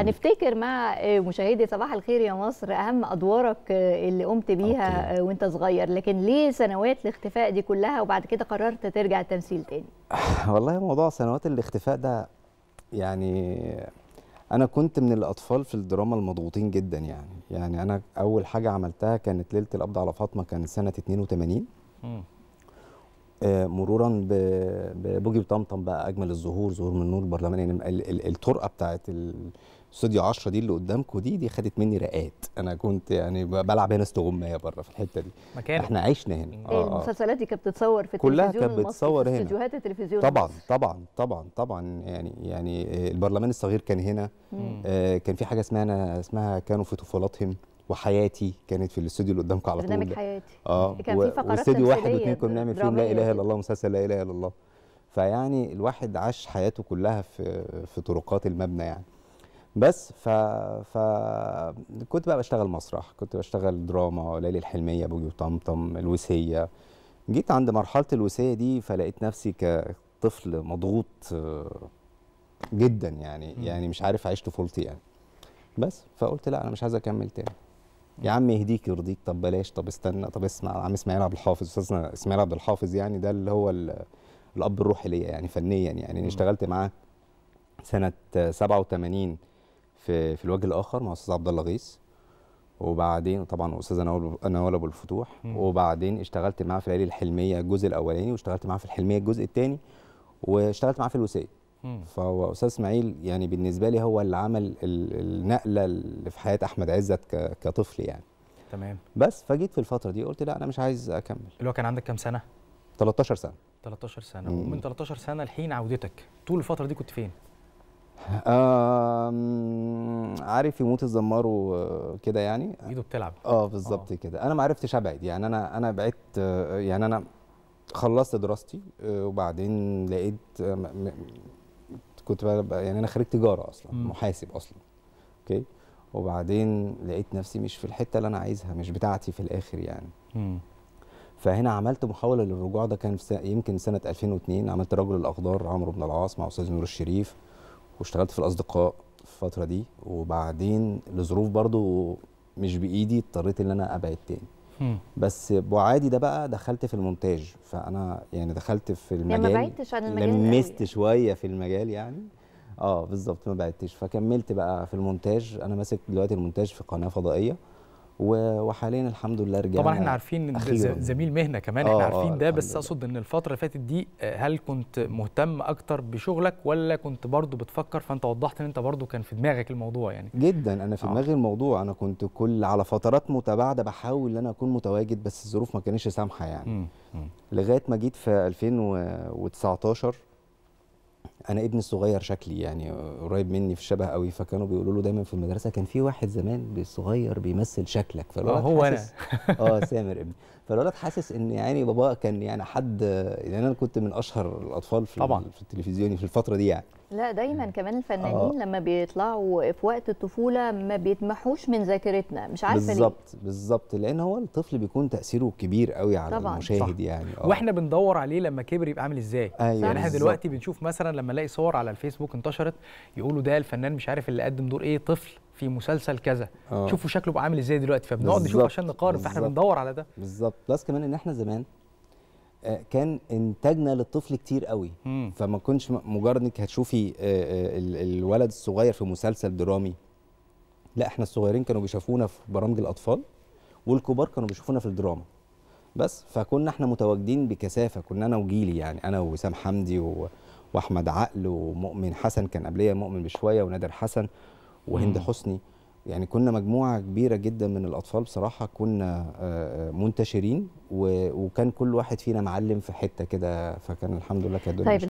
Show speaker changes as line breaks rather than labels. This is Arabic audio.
هنفتكر مع آه، مشاهدي صباح الخير يا مصر اهم ادوارك آه، اللي قمت بيها أوكي. آه، وانت صغير لكن ليه سنوات الاختفاء دي كلها وبعد كده قررت ترجع التمثيل تاني والله موضوع سنوات الاختفاء ده يعني انا كنت من الاطفال في الدراما المضغوطين جدا يعني يعني انا اول حاجه عملتها كانت ليله القبض على فاطمه كانت سنه 82 م. آه، مرورا ببوجي بطمطم بقى اجمل الزهور زهور من النور البرلماني يعني الطرقه بتاعت الاستوديو 10 دي اللي قدامكم دي دي خدت مني رقات انا كنت يعني بلعب هنا استغمايه بره في الحته دي مكانه. احنا عشنا هنا إيه، آه،, آه المسلسلات دي كانت بتتصور في كلها كانت بتتصور هنا استديوهات التلفزيون طبعا طبعا طبعا طبعا يعني يعني آه، البرلمان الصغير كان هنا آه كان في حاجه اسمها اسمها كانوا في طفولتهم وحياتي كانت في الاستوديو اللي قدامكم على طول برنامج حياتي اه إيه، كان و... في فقرات استوديو واحد واثنين كنا بنعمل فيهم لا اله الا الله مسلسل لا اله الا الله فيعني الواحد عاش حياته كلها في في طرقات المبنى يعني بس ف... ف كنت بقى بشتغل مسرح كنت بشتغل دراما ليالي الحلميه بوجي وطمطم الوسيه جيت عند مرحله الوسيه دي فلقيت نفسي كطفل مضغوط آه، جدا يعني يعني مش عارف اعيش طفولتي يعني بس فقلت لا انا مش عايز اكمل تاني يا عم يهديك يرضيك طب بلاش طب استنى طب اسمع عم اسماعيل عبد الحافظ استاذنا اسماعيل عبد الحافظ يعني ده اللي هو الاب الروحي ليا يعني فنيا يعني انا اشتغلت معاه سنه 87 في في الوجه الاخر مع استاذ عبد الله غيث وبعدين طبعا استاذ نوال ابو الفتوح وبعدين اشتغلت معاه في ليالي الحلميه الجزء الاولاني واشتغلت معاه في الحلميه الجزء الثاني واشتغلت معاه في الوسائل فهو استاذ اسماعيل يعني بالنسبه لي هو اللي عمل النقله اللي في حياه احمد عزت كطفل يعني تمام بس فجيت في الفتره دي قلت لا انا مش عايز اكمل
اللي هو كان عندك كام سنه 13 سنه 13 سنه مم. ومن 13 سنه لحين عودتك طول الفتره دي كنت فين
آه عارف يموت الزمار وكده يعني ايده بتلعب اه بالظبط آه. كده انا ما عرفتش ابعد يعني انا انا بعدت يعني انا خلصت دراستي آه، وبعدين لقيت آه، كنت يعني انا خريج تجاره اصلا م. محاسب اصلا اوكي وبعدين لقيت نفسي مش في الحته اللي انا عايزها مش بتاعتي في الاخر يعني م. فهنا عملت محاوله للرجوع ده كان في يمكن سنه 2002 عملت رجل الاخضر عمرو بن العاص مع استاذ نور الشريف واشتغلت في الاصدقاء في الفتره دي وبعدين لظروف برضو مش بايدي اضطريت ان انا ابعد تاني بس بعادي ده بقى دخلت في المونتاج فانا يعني دخلت في المجال يعني ما بعدتش عن المجال لمست شويه في المجال يعني اه بالظبط ما بعدتش فكملت بقى في المونتاج انا ماسك دلوقتي المونتاج في قناه فضائيه وحاليا الحمد لله رجعنا طبعا احنا عارفين زميل مهنه كمان آه، احنا آه، عارفين
ده بس اقصد ان الفتره اللي فاتت دي آه، هل كنت مهتم اكتر بشغلك ولا كنت برضو بتفكر فانت وضحت ان انت برضو كان في دماغك الموضوع يعني
جدا انا في دماغي الموضوع انا كنت كل على فترات متباعده بحاول ان انا اكون متواجد بس الظروف ما كانتش سامحه يعني لغايه ما جيت في 2019 انا ابني الصغير شكلي يعني قريب مني في الشبه قوي فكانوا بيقولوا له دايما في المدرسه كان في واحد زمان صغير بيمثل شكلك فالولد آه، هو انا اه سامر ابني فالولد حاسس ان يعني بابا كان يعني حد يعني انا كنت من اشهر الاطفال في طبعا في التلفزيون في الفتره دي يعني لا دايما كمان الفنانين آه. لما بيطلعوا في وقت الطفوله ما بيتمحوش من ذاكرتنا مش عارفه ليه بالظبط بالظبط لان هو الطفل بيكون تاثيره كبير قوي على طبعًا. المشاهد صح. يعني
آه. واحنا بندور عليه لما كبر يبقى عامل ازاي أيوة يعني احنا دلوقتي بنشوف مثلا لما الاقي صور على الفيسبوك انتشرت يقولوا ده الفنان مش عارف اللي قدم دور ايه طفل في مسلسل كذا آه. شوفوا شكله بقى عامل ازاي دلوقتي فبنقعد نشوف عشان نقارن فاحنا بندور على ده
بالظبط بس كمان ان احنا زمان آه، كان انتاجنا للطفل كتير قوي مم. فما كنتش مجرد انك هتشوفي آه، آه، الولد الصغير في مسلسل درامي لا احنا الصغيرين كانوا بيشوفونا في برامج الاطفال والكبار كانوا بيشوفونا في الدراما بس فكنا احنا متواجدين بكثافه كنا انا وجيلي يعني انا وسام حمدي و... واحمد عقل ومؤمن حسن كان قبليه مؤمن بشويه ونادر حسن وهند مم. حسني يعني كنا مجموعه كبيره جدا من الاطفال بصراحه كنا آه، آه، منتشرين وكان كل واحد فينا معلم في حته كده فكان الحمد لله كده طيب